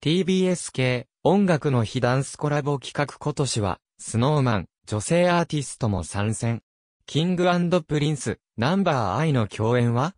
TBS 系、音楽の日ダンスコラボ企画今年は、スノーマン、女性アーティストも参戦。キングプリンス、ナンバーアイの共演は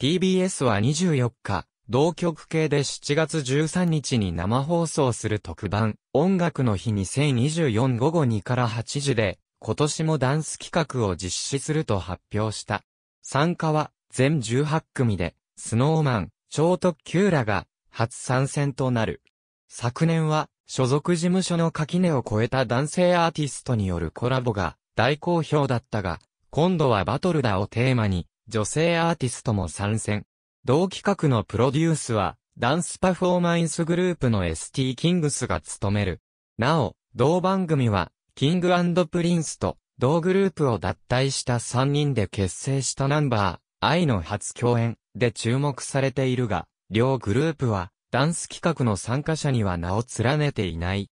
?TBS は24日、同局系で7月13日に生放送する特番、音楽の日2024午後2から8時で、今年もダンス企画を実施すると発表した。参加は、全18組で、スノーマン、超特急らが、初参戦となる。昨年は、所属事務所の垣根を超えた男性アーティストによるコラボが大好評だったが、今度はバトルだをテーマに、女性アーティストも参戦。同企画のプロデュースは、ダンスパフォーマンスグループの ST キングスが務める。なお、同番組は、キングプリンスと、同グループを脱退した3人で結成したナンバー、愛の初共演で注目されているが、両グループは、ダンス企画の参加者には名を連ねていない。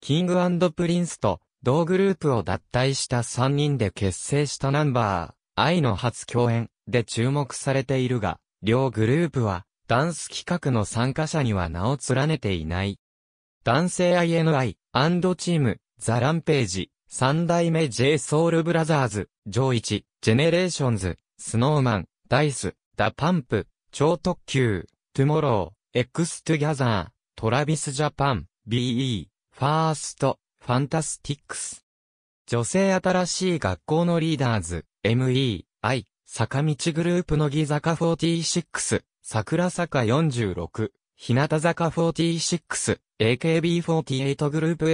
キングプリンスと、同グループを脱退した3人で結成したナンバー、愛の初共演で注目されているが、両グループは、ダンス企画の参加者には名を連ねていない。男性 INI& チーム、ザ・ランページ、三代目 j ソウルブラザーズ、ジョイチ、ジェネレーションズ、スノーマン、ダイス、ダ・パンプ、超特急、トゥモロー、エクストゥギャザー、トラビスジャパン、BE、ファースト、ファンタスティックス。女性新しい学校のリーダーズ、MEI、坂道グループの木坂46、桜坂46、日向坂46、AKB48 グループ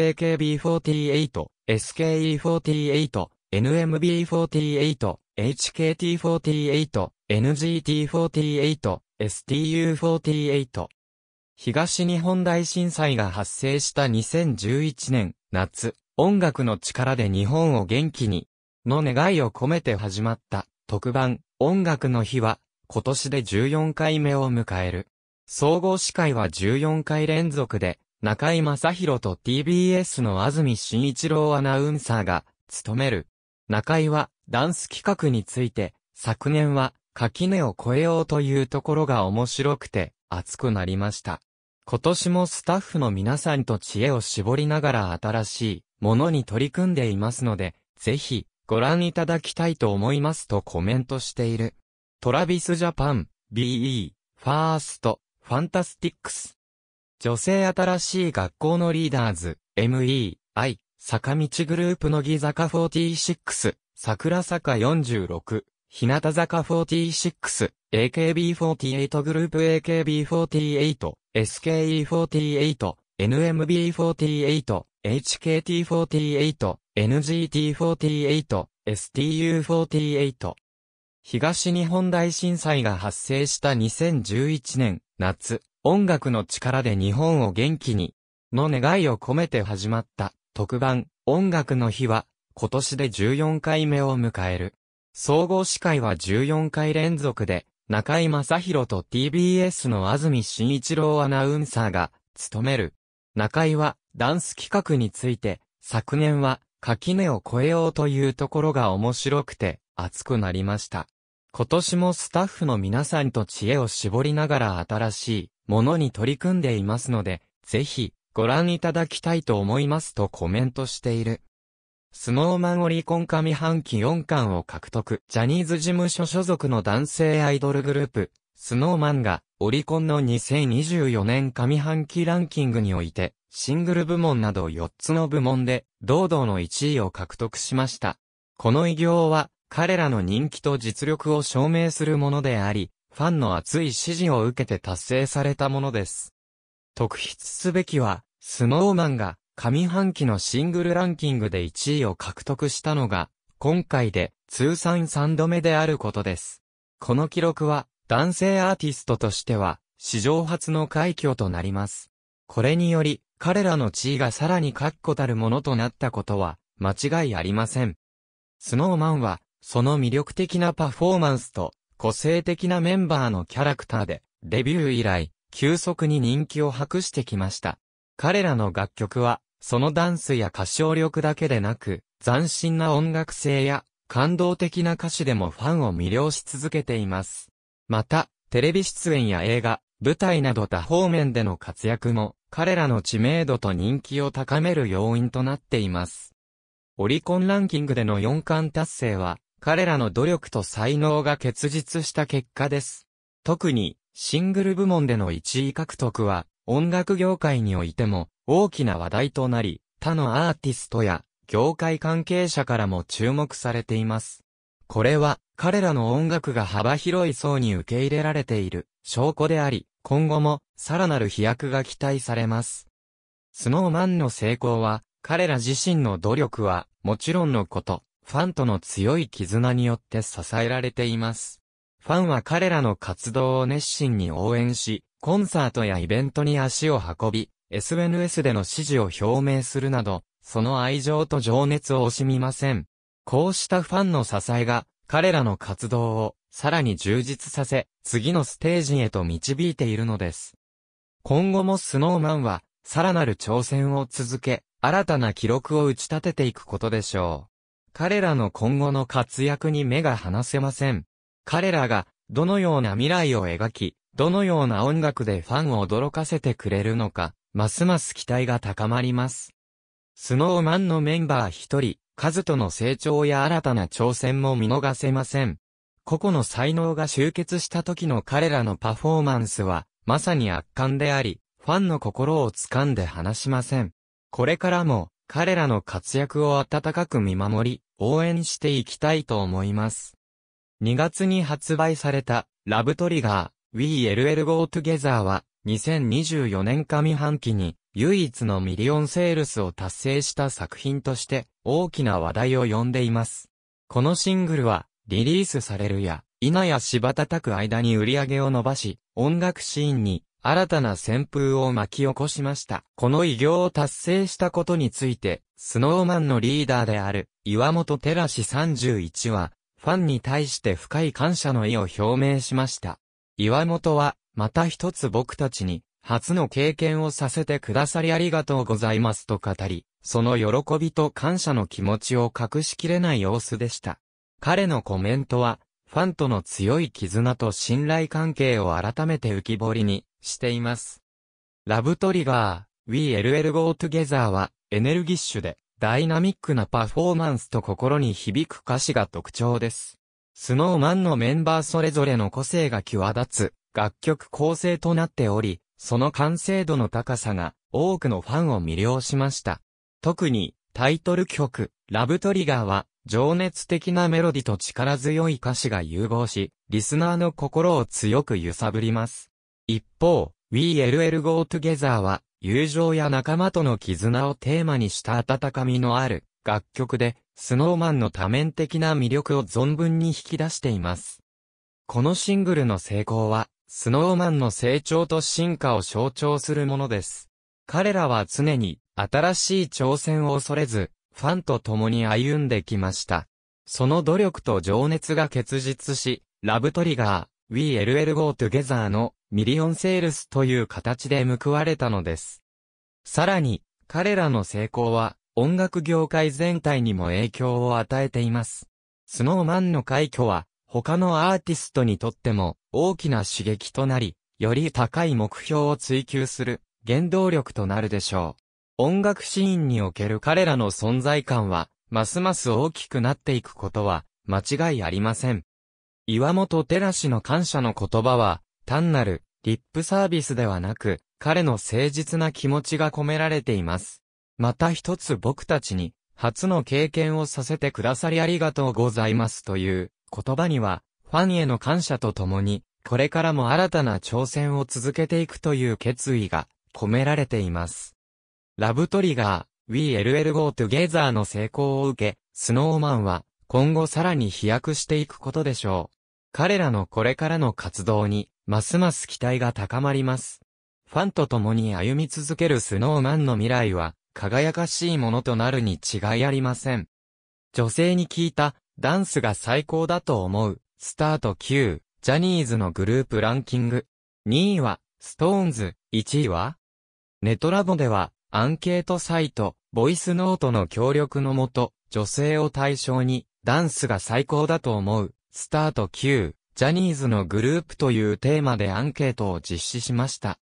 AKB48、SKE48、NMB48、HKT48、NGT48、STU48。東日本大震災が発生した2011年夏、音楽の力で日本を元気に、の願いを込めて始まった特番、音楽の日は、今年で14回目を迎える。総合司会は14回連続で、中井正宏と TBS の安住紳一郎アナウンサーが、務める。中井は、ダンス企画について、昨年は、垣根を越えようというところが面白くて、熱くなりました。今年もスタッフの皆さんと知恵を絞りながら新しいものに取り組んでいますので、ぜひご覧いただきたいと思いますとコメントしている。トラビスジャパン、BE、ファースト、ファンタスティックス。女性新しい学校のリーダーズ、MEI、坂道グループの乃木坂46、桜坂46。日向坂46、AKB48 グループ AKB48、SKE48、NMB48、HKT48、NGT48、STU48。東日本大震災が発生した2011年夏、音楽の力で日本を元気に、の願いを込めて始まった特番、音楽の日は、今年で14回目を迎える。総合司会は14回連続で、中井正宏と TBS の安住紳一郎アナウンサーが、務める。中井は、ダンス企画について、昨年は、垣根を越えようというところが面白くて、熱くなりました。今年もスタッフの皆さんと知恵を絞りながら新しいものに取り組んでいますので、ぜひ、ご覧いただきたいと思いますとコメントしている。スノーマンオリコン上半期4巻を獲得。ジャニーズ事務所所属の男性アイドルグループ、スノーマンが、オリコンの2024年上半期ランキングにおいて、シングル部門など4つの部門で、堂々の1位を獲得しました。この偉業は、彼らの人気と実力を証明するものであり、ファンの熱い支持を受けて達成されたものです。特筆すべきは、スノーマンが、上半期のシングルランキングで1位を獲得したのが、今回で通算3度目であることです。この記録は、男性アーティストとしては、史上初の快挙となります。これにより、彼らの地位がさらに確固たるものとなったことは、間違いありません。スノーマンは、その魅力的なパフォーマンスと、個性的なメンバーのキャラクターで、デビュー以来、急速に人気を博してきました。彼らの楽曲は、そのダンスや歌唱力だけでなく、斬新な音楽性や感動的な歌詞でもファンを魅了し続けています。また、テレビ出演や映画、舞台など多方面での活躍も、彼らの知名度と人気を高める要因となっています。オリコンランキングでの4冠達成は、彼らの努力と才能が結実した結果です。特に、シングル部門での1位獲得は、音楽業界においても、大きな話題となり、他のアーティストや業界関係者からも注目されています。これは彼らの音楽が幅広い層に受け入れられている証拠であり、今後もさらなる飛躍が期待されます。スノーマンの成功は彼ら自身の努力はもちろんのこと、ファンとの強い絆によって支えられています。ファンは彼らの活動を熱心に応援し、コンサートやイベントに足を運び、SNS での支持を表明するなど、その愛情と情熱を惜しみません。こうしたファンの支えが、彼らの活動を、さらに充実させ、次のステージへと導いているのです。今後もスノーマンは、さらなる挑戦を続け、新たな記録を打ち立てていくことでしょう。彼らの今後の活躍に目が離せません。彼らが、どのような未来を描き、どのような音楽でファンを驚かせてくれるのか、ますます期待が高まります。スノーマンのメンバー一人、カズとの成長や新たな挑戦も見逃せません。個々の才能が集結した時の彼らのパフォーマンスは、まさに圧巻であり、ファンの心を掴んで離しません。これからも、彼らの活躍を温かく見守り、応援していきたいと思います。2月に発売された、ラブトリガー、We LL Go Together は、2024年上半期に唯一のミリオンセールスを達成した作品として大きな話題を呼んでいます。このシングルはリリースされるや、稲や柴叩く間に売り上げを伸ばし、音楽シーンに新たな旋風を巻き起こしました。この偉業を達成したことについて、スノーマンのリーダーである岩本寺氏31は、ファンに対して深い感謝の意を表明しました。岩本は、また一つ僕たちに、初の経験をさせてくださりありがとうございますと語り、その喜びと感謝の気持ちを隠しきれない様子でした。彼のコメントは、ファンとの強い絆と信頼関係を改めて浮き彫りにしています。ラブトリガー、We LL Go Together は、エネルギッシュで、ダイナミックなパフォーマンスと心に響く歌詞が特徴です。スノーマンのメンバーそれぞれの個性が際立つ、楽曲構成となっており、その完成度の高さが多くのファンを魅了しました。特にタイトル曲、ラブトリガーは情熱的なメロディと力強い歌詞が融合し、リスナーの心を強く揺さぶります。一方、We LL Go Together は友情や仲間との絆をテーマにした温かみのある楽曲で、スノーマンの多面的な魅力を存分に引き出しています。このシングルの成功は、スノーマンの成長と進化を象徴するものです。彼らは常に新しい挑戦を恐れず、ファンと共に歩んできました。その努力と情熱が結実し、ラブトリガー、We LL Go Together のミリオンセールスという形で報われたのです。さらに、彼らの成功は、音楽業界全体にも影響を与えています。スノーマンの快挙は、他のアーティストにとっても大きな刺激となり、より高い目標を追求する原動力となるでしょう。音楽シーンにおける彼らの存在感は、ますます大きくなっていくことは間違いありません。岩本照氏の感謝の言葉は、単なるリップサービスではなく、彼の誠実な気持ちが込められています。また一つ僕たちに、初の経験をさせてくださりありがとうございますという、言葉には、ファンへの感謝とともに、これからも新たな挑戦を続けていくという決意が込められています。ラブトリガー、We LL Go Together の成功を受け、スノーマンは今後さらに飛躍していくことでしょう。彼らのこれからの活動に、ますます期待が高まります。ファンと共に歩み続けるスノーマンの未来は、輝かしいものとなるに違いありません。女性に聞いた、ダンスが最高だと思う。スタート9、ジャニーズのグループランキング。2位は、ストーンズ、1位はネトラボでは、アンケートサイト、ボイスノートの協力のもと、女性を対象に、ダンスが最高だと思う。スタート9、ジャニーズのグループというテーマでアンケートを実施しました。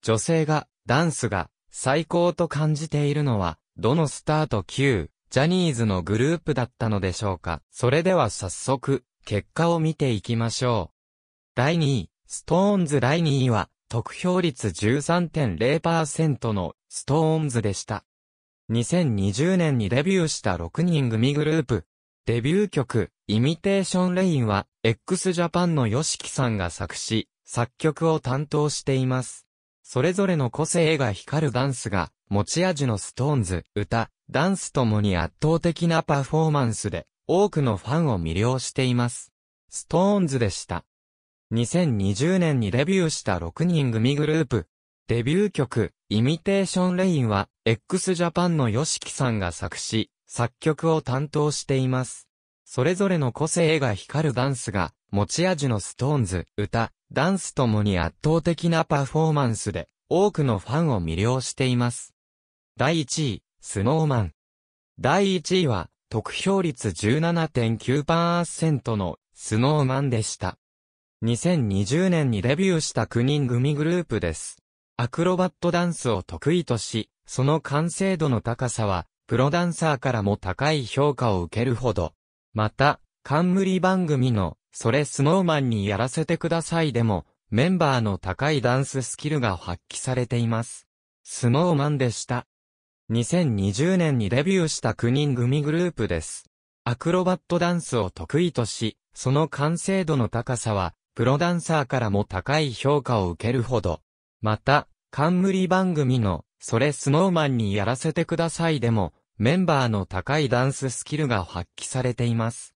女性が、ダンスが、最高と感じているのは、どのスタート9、ジャニーズのグループだったのでしょうか。それでは早速、結果を見ていきましょう。第2位、ストーンズ第2位は、得票率13.0%のストーンズでした。2020年にデビューした6人組グループ。デビュー曲、イミテーションレインは、x ジャパンの yoshiki さんが作詞、作曲を担当しています。それぞれの個性が光るダンスが、持ち味のストーンズ、歌、ダンスともに圧倒的なパフォーマンスで、多くのファンを魅了しています。ストーンズでした。2020年にデビューした6人組グループ。デビュー曲、イミテーションレインは、x ジャパンの y o s h i さんが作詞、作曲を担当しています。それぞれの個性が光るダンスが、持ち味のストーンズ、歌、ダンスともに圧倒的なパフォーマンスで、多くのファンを魅了しています。第1位、スノーマン。第1位は、得票率17.9%のスノーマンでした。2020年にデビューした9人組グループです。アクロバットダンスを得意とし、その完成度の高さは、プロダンサーからも高い評価を受けるほど。また、冠番組の、それスノーマンにやらせてくださいでも、メンバーの高いダンススキルが発揮されています。スノーマンでした。2020年にデビューした9人組グループです。アクロバットダンスを得意とし、その完成度の高さは、プロダンサーからも高い評価を受けるほど。また、冠番組の、それスノーマンにやらせてくださいでも、メンバーの高いダンススキルが発揮されています。